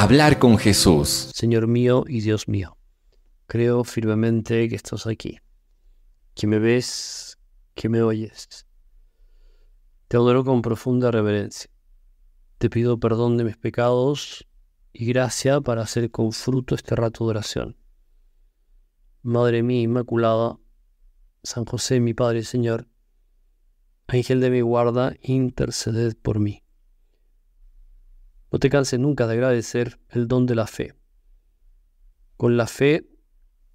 hablar con Jesús. Señor mío y Dios mío, creo firmemente que estás aquí, que me ves, que me oyes. Te adoro con profunda reverencia. Te pido perdón de mis pecados y gracia para hacer con fruto este rato de oración. Madre mía Inmaculada, San José mi Padre Señor, Ángel de mi guarda, interceded por mí. No te canses nunca de agradecer el don de la fe. Con la fe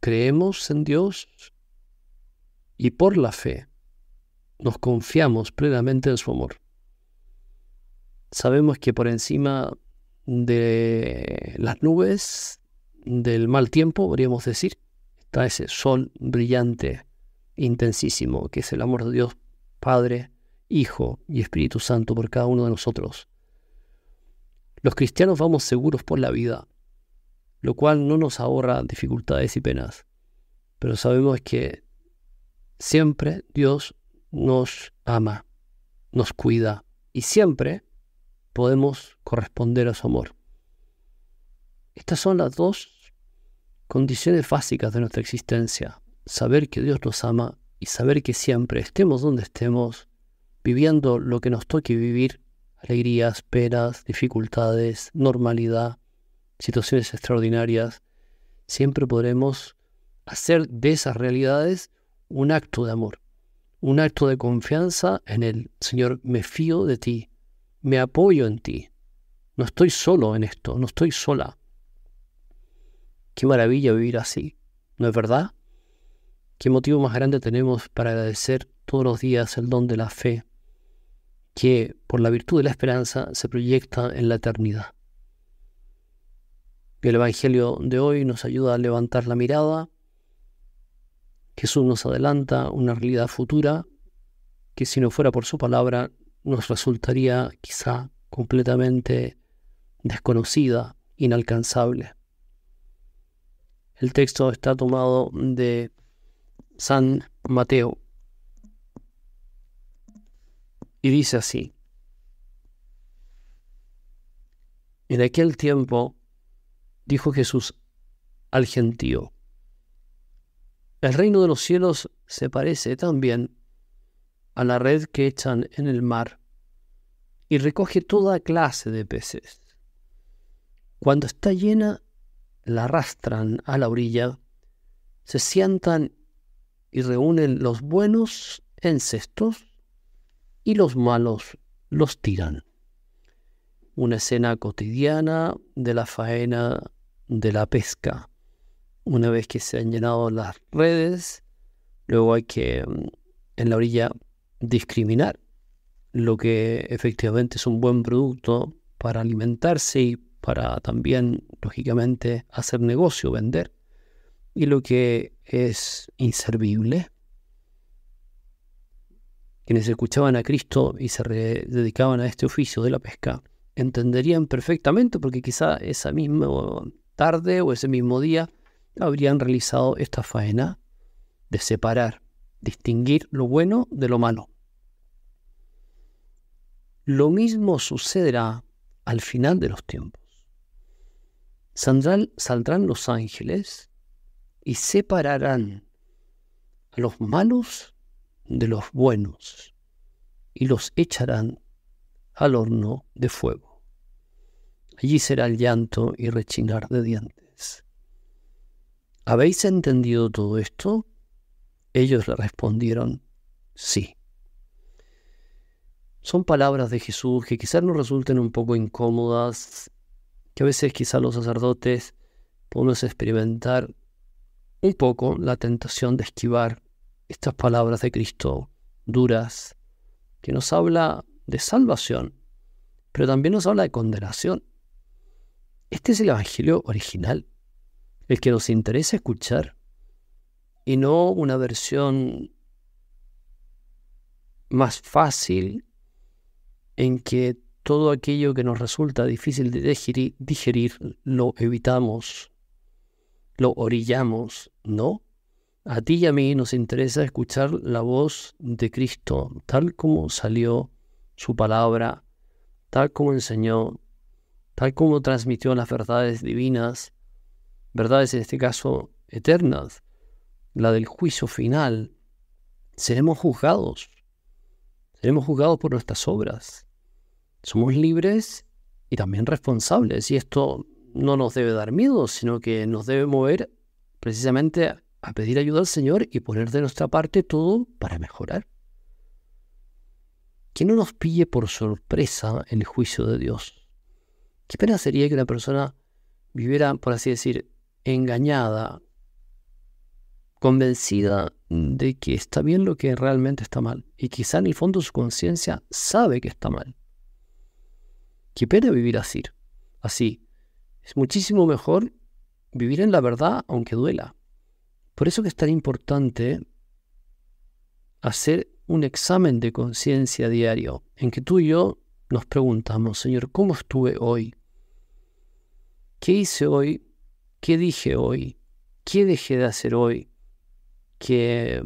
creemos en Dios y por la fe nos confiamos plenamente en su amor. Sabemos que por encima de las nubes, del mal tiempo, podríamos decir, está ese sol brillante, intensísimo, que es el amor de Dios Padre, Hijo y Espíritu Santo por cada uno de nosotros. Los cristianos vamos seguros por la vida, lo cual no nos ahorra dificultades y penas, pero sabemos que siempre Dios nos ama, nos cuida y siempre podemos corresponder a su amor. Estas son las dos condiciones básicas de nuestra existencia, saber que Dios nos ama y saber que siempre, estemos donde estemos, viviendo lo que nos toque vivir, alegrías, penas, dificultades, normalidad, situaciones extraordinarias, siempre podremos hacer de esas realidades un acto de amor, un acto de confianza en el Señor, me fío de ti, me apoyo en ti, no estoy solo en esto, no estoy sola. Qué maravilla vivir así, ¿no es verdad? ¿Qué motivo más grande tenemos para agradecer todos los días el don de la fe, que por la virtud de la esperanza se proyecta en la eternidad. el Evangelio de hoy nos ayuda a levantar la mirada. Jesús nos adelanta una realidad futura que si no fuera por su palabra nos resultaría quizá completamente desconocida, inalcanzable. El texto está tomado de San Mateo, y dice así, en aquel tiempo dijo Jesús al gentío, el reino de los cielos se parece también a la red que echan en el mar y recoge toda clase de peces. Cuando está llena, la arrastran a la orilla, se sientan y reúnen los buenos en cestos y los malos los tiran. Una escena cotidiana de la faena de la pesca. Una vez que se han llenado las redes, luego hay que mm, en la orilla discriminar lo que efectivamente es un buen producto para alimentarse y para también, lógicamente, hacer negocio, vender, y lo que es inservible quienes escuchaban a Cristo y se dedicaban a este oficio de la pesca, entenderían perfectamente porque quizá esa misma tarde o ese mismo día habrían realizado esta faena de separar, distinguir lo bueno de lo malo. Lo mismo sucederá al final de los tiempos. Saldrán, los ángeles y separarán a los malos de los buenos y los echarán al horno de fuego. Allí será el llanto y rechinar de dientes. ¿Habéis entendido todo esto? Ellos le respondieron, sí. Son palabras de Jesús que quizás nos resulten un poco incómodas, que a veces quizás los sacerdotes podemos experimentar un poco la tentación de esquivar estas palabras de Cristo duras, que nos habla de salvación, pero también nos habla de condenación. Este es el Evangelio original, el que nos interesa escuchar, y no una versión más fácil en que todo aquello que nos resulta difícil de digerir, digerir lo evitamos, lo orillamos, ¿no? A ti y a mí nos interesa escuchar la voz de Cristo, tal como salió su palabra, tal como enseñó, tal como transmitió las verdades divinas, verdades en este caso eternas, la del juicio final. Seremos juzgados, seremos juzgados por nuestras obras. Somos libres y también responsables, y esto no nos debe dar miedo, sino que nos debe mover precisamente a pedir ayuda al Señor y poner de nuestra parte todo para mejorar. Que no nos pille por sorpresa en el juicio de Dios. Qué pena sería que una persona viviera, por así decir, engañada, convencida de que está bien lo que realmente está mal. Y quizá en el fondo su conciencia sabe que está mal. Qué pena vivir así. Así. Es muchísimo mejor vivir en la verdad aunque duela. Por eso que es tan importante hacer un examen de conciencia diario en que tú y yo nos preguntamos, Señor, ¿cómo estuve hoy? ¿Qué hice hoy? ¿Qué dije hoy? ¿Qué dejé de hacer hoy? ¿Qué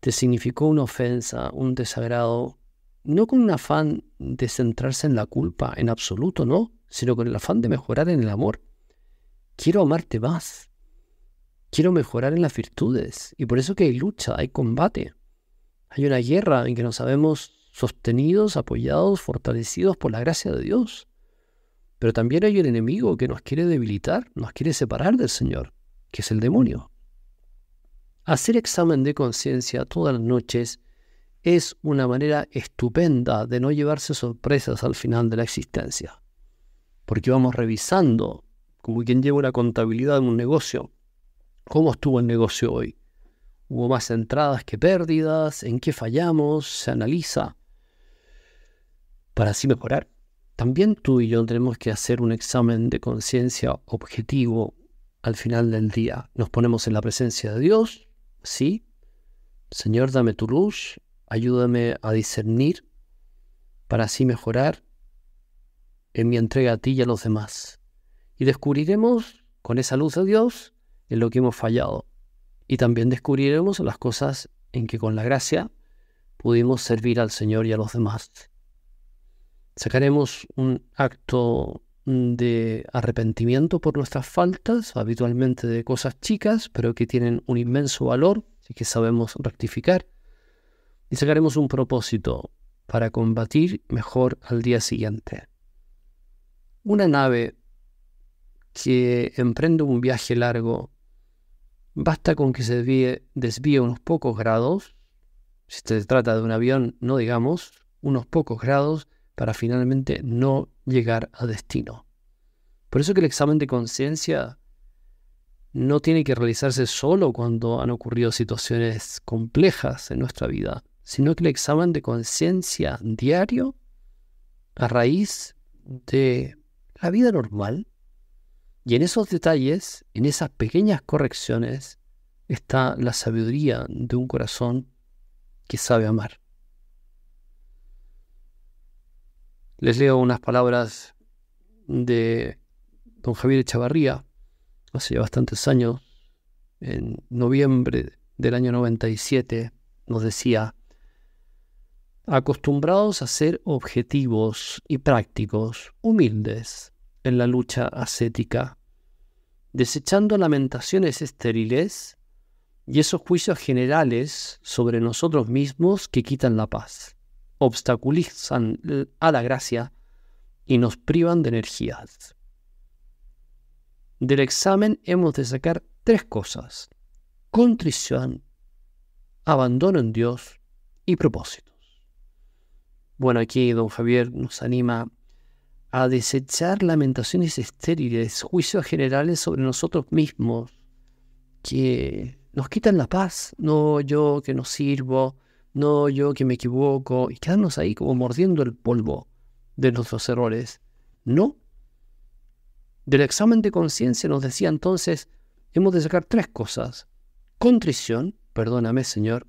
te significó una ofensa, un desagrado, no con un afán de centrarse en la culpa en absoluto, no, sino con el afán de mejorar en el amor. Quiero amarte más, Quiero mejorar en las virtudes. Y por eso que hay lucha, hay combate. Hay una guerra en que nos sabemos sostenidos, apoyados, fortalecidos por la gracia de Dios. Pero también hay un enemigo que nos quiere debilitar, nos quiere separar del Señor, que es el demonio. Hacer examen de conciencia todas las noches es una manera estupenda de no llevarse sorpresas al final de la existencia. Porque vamos revisando, como quien lleva una contabilidad en un negocio, ¿Cómo estuvo el negocio hoy? ¿Hubo más entradas que pérdidas? ¿En qué fallamos? Se analiza para así mejorar. También tú y yo tenemos que hacer un examen de conciencia objetivo al final del día. Nos ponemos en la presencia de Dios, ¿sí? Señor, dame tu luz, ayúdame a discernir para así mejorar en mi entrega a ti y a los demás. Y descubriremos con esa luz de Dios en lo que hemos fallado. Y también descubriremos las cosas en que con la gracia pudimos servir al Señor y a los demás. Sacaremos un acto de arrepentimiento por nuestras faltas, habitualmente de cosas chicas, pero que tienen un inmenso valor, y que sabemos rectificar. Y sacaremos un propósito para combatir mejor al día siguiente. Una nave que emprende un viaje largo Basta con que se desvíe, unos pocos grados, si se trata de un avión, no digamos, unos pocos grados para finalmente no llegar a destino. Por eso que el examen de conciencia no tiene que realizarse solo cuando han ocurrido situaciones complejas en nuestra vida, sino que el examen de conciencia diario, a raíz de la vida normal, y en esos detalles, en esas pequeñas correcciones, está la sabiduría de un corazón que sabe amar. Les leo unas palabras de don Javier Echavarría, hace ya bastantes años, en noviembre del año 97, nos decía, acostumbrados a ser objetivos y prácticos, humildes, en la lucha ascética, desechando lamentaciones estériles y esos juicios generales sobre nosotros mismos que quitan la paz, obstaculizan a la gracia y nos privan de energías. Del examen hemos de sacar tres cosas, contrición, abandono en Dios y propósitos. Bueno, aquí don Javier nos anima a desechar lamentaciones estériles, juicios generales sobre nosotros mismos, que nos quitan la paz, no yo que no sirvo, no yo que me equivoco, y quedarnos ahí como mordiendo el polvo de nuestros errores. No. Del examen de conciencia nos decía entonces, hemos de sacar tres cosas. Contrición, perdóname Señor,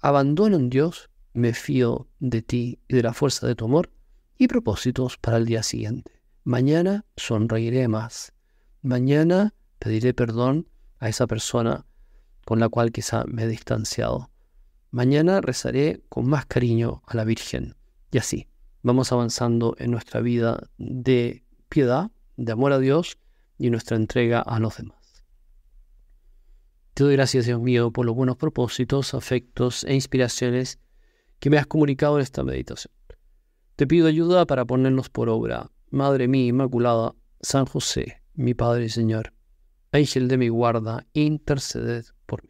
abandono en Dios, me fío de ti y de la fuerza de tu amor, y propósitos para el día siguiente. Mañana sonreiré más. Mañana pediré perdón a esa persona con la cual quizá me he distanciado. Mañana rezaré con más cariño a la Virgen. Y así, vamos avanzando en nuestra vida de piedad, de amor a Dios y nuestra entrega a los demás. Te doy gracias, Dios mío, por los buenos propósitos, afectos e inspiraciones que me has comunicado en esta meditación. Te pido ayuda para ponernos por obra. Madre mía Inmaculada, San José, mi Padre y Señor, Ángel de mi guarda, interceded por mí.